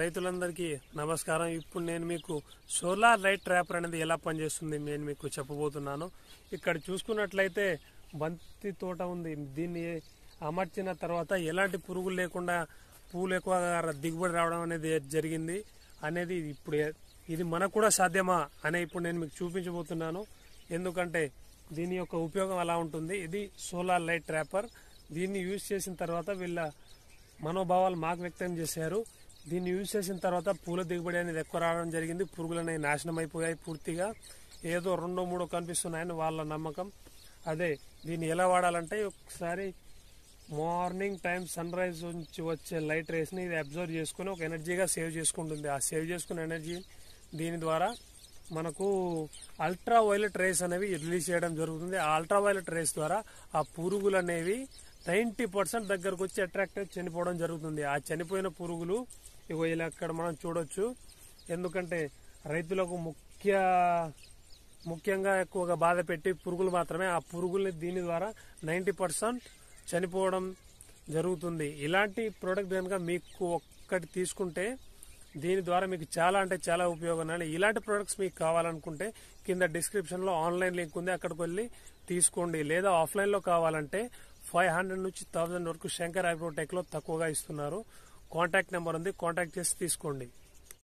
రైతులందరికీ నమస్కారం ఇప్పుడు నేను మీకు సోలార్ లైట్ ట్రాపర్ అనేది ఎలా పనిచేస్తుంది నేను మీకు చెప్పబోతున్నాను ఇక్కడ చూసుకున్నట్లయితే బంతి తోట ఉంది దీన్ని అమర్చిన తర్వాత ఎలాంటి పురుగులు లేకుండా పూలు ఎక్కువగా దిగుబడి రావడం అనేది జరిగింది అనేది ఇప్పుడు ఇది మనకు కూడా సాధ్యమా అనే ఇప్పుడు నేను మీకు చూపించబోతున్నాను ఎందుకంటే దీని యొక్క ఉపయోగం అలా ఉంటుంది ఇది సోలార్ లైట్ ట్రాపర్ దీన్ని యూజ్ చేసిన తర్వాత వీళ్ళ మనోభావాలు మాకు వ్యక్తం చేశారు దీన్ని యూజ్ చేసిన తర్వాత పూల దిగుబడి అనేది ఎక్కువ రావడం జరిగింది పురుగులు అనేవి నాశనం అయిపోయాయి పూర్తిగా ఏదో రెండో మూడో కనిపిస్తున్నాయని వాళ్ళ నమ్మకం అదే దీన్ని ఎలా వాడాలంటే ఒకసారి మార్నింగ్ టైం సన్ రైజ్ నుంచి వచ్చే లైట్ రేస్ని ఇది అబ్జర్వ్ చేసుకుని ఒక ఎనర్జీగా సేవ్ చేసుకుంటుంది ఆ సేవ్ చేసుకున్న ఎనర్జీ దీని ద్వారా మనకు అల్ట్రా వైలెట్ రేస్ అనేవి రిలీజ్ చేయడం జరుగుతుంది ఆ అల్ట్రా వైలెట్ రేస్ ద్వారా ఆ పురుగులు అనేవి నైంటీ పర్సెంట్ దగ్గరకు వచ్చి అట్రాక్ట్ చనిపోవడం జరుగుతుంది ఆ చనిపోయిన పురుగులు ఇగో ఇలా అక్కడ మనం చూడొచ్చు ఎందుకంటే రైతులకు ముఖ్య ముఖ్యంగా ఎక్కువగా బాధ పెట్టి పురుగులు మాత్రమే ఆ పురుగుల్ని దీని ద్వారా నైంటీ పర్సెంట్ చనిపోవడం జరుగుతుంది ఇలాంటి ప్రోడక్ట్ కనుక మీకు ఒక్కటి తీసుకుంటే దీని ద్వారా మీకు చాలా అంటే చాలా ఉపయోగం ఇలాంటి ప్రొడక్ట్స్ మీకు కావాలనుకుంటే కింద డిస్క్రిప్షన్లో ఆన్లైన్ లింక్ ఉంది అక్కడికి వెళ్ళి తీసుకోండి లేదా ఆఫ్లైన్లో కావాలంటే ఫైవ్ హండ్రెడ్ నుంచి థౌజండ్ వరకు శంకర్ అగ్రోటెక్లో తక్కువగా ఇస్తున్నారు కాంటాక్ట్ నెంబర్ ఉంది కాంటాక్ట్ చేసి తీసుకోండి